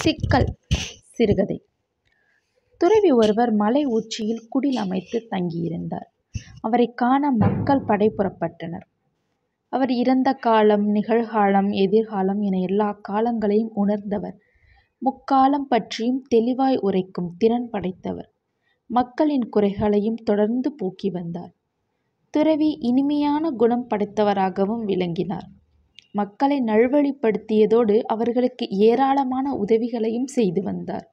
சிக்கல் சிறுகதை துறவி ஒருவர் மலை உச்சியில் குடில் அமைத்து தங்கியிருந்தார் அவரை காண மக்கள் படை புறப்பட்டனர் அவர் இறந்த காலம் நிகழ்காலம் எதிர்காலம் என எல்லா காலங்களையும் உணர்ந்தவர் முக்காலம் பற்றியும் தெளிவாய் உரைக்கும் திறன் படைத்தவர் மக்களின் குறைகளையும் தொடர்ந்து போக்கி வந்தார் துறவி இனிமையான குணம் படைத்தவராகவும் விளங்கினார் மக்களை நல்வழிப்படுத்தியதோடு அவர்களுக்கு ஏராளமான உதவிகளையும் செய்து வந்தார்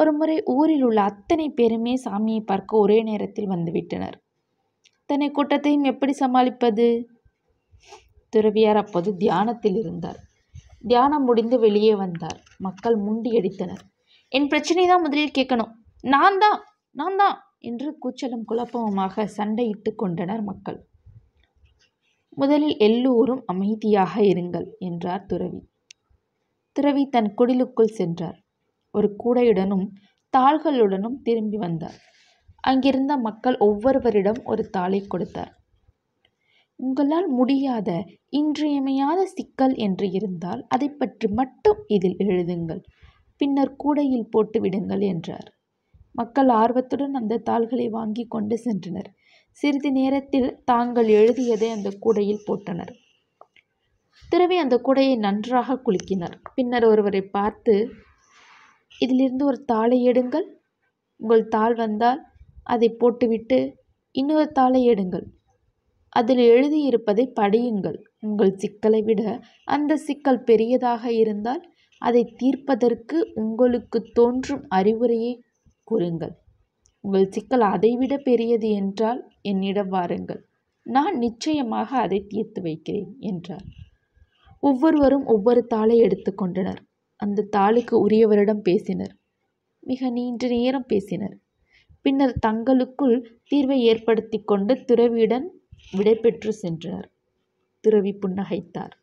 ஒருமுறை ஊரில் உள்ள அத்தனை பேருமே சாமியை பார்க்க ஒரே நேரத்தில் வந்துவிட்டனர் தன்னை கூட்டத்தையும் எப்படி சமாளிப்பது துறவியார் அப்போது தியானத்தில் இருந்தார் தியானம் முடிந்து வெளியே வந்தார் மக்கள் முண்டி அடித்தனர் என் பிரச்சனை தான் முதலில் கேட்கணும் நான் தான் நான் தான் என்று கூச்சலும் குழப்பமுமாக சண்டையிட்டு கொண்டனர் மக்கள் முதலில் எல்லோரும் அமைதியாக இருங்கள் என்றார் துறவி துறவி தன் குடிலுக்குள் சென்றார் ஒரு கூடையுடனும் தாள்களுடனும் திரும்பி வந்தார் அங்கிருந்த மக்கள் ஒவ்வொருவரிடம் ஒரு தாளை கொடுத்தார் உங்களால் முடியாத இன்றியமையாத சிக்கல் என்று இருந்தால் அதை பற்றி மட்டும் இதில் எழுதுங்கள் பின்னர் கூடையில் போட்டு விடுங்கள் என்றார் மக்கள் ஆர்வத்துடன் அந்த தாள்களை வாங்கி கொண்டு சென்றனர் சிறிது நேரத்தில் தாங்கள் எழுதியதை அந்த கூடையில் போட்டனர் திரும்பி அந்த கூடையை நன்றாக குலுக்கினர் பின்னர் ஒருவரை பார்த்து இதிலிருந்து ஒரு தாளை எடுங்கள் உங்கள் தாள் வந்தால் அதை போட்டுவிட்டு இன்னொரு தாளை எடுங்கள் அதில் எழுதியிருப்பதை படியுங்கள் உங்கள் சிக்கலை விட அந்த சிக்கல் பெரியதாக இருந்தால் அதை தீர்ப்பதற்கு உங்களுக்கு தோன்றும் அறிவுரையை கூறுங்கள் உங்கள் சிக்கல் அதைவிட பெரியது என்றால் என்னிடம் வாருங்கள் நான் நிச்சயமாக அதை தீர்த்து வைக்கிறேன் என்றார் ஒவ்வொருவரும் ஒவ்வொரு தாளை எடுத்துக்கொண்டனர் அந்த தாளுக்கு உரியவரிடம் பேசினர் மிக நீண்ட நேரம் பேசினர் பின்னர் தங்களுக்குள் தீர்வை ஏற்படுத்தி கொண்டு துறவியுடன் விடைபெற்று சென்றனர் துறவி புன்னகைத்தார்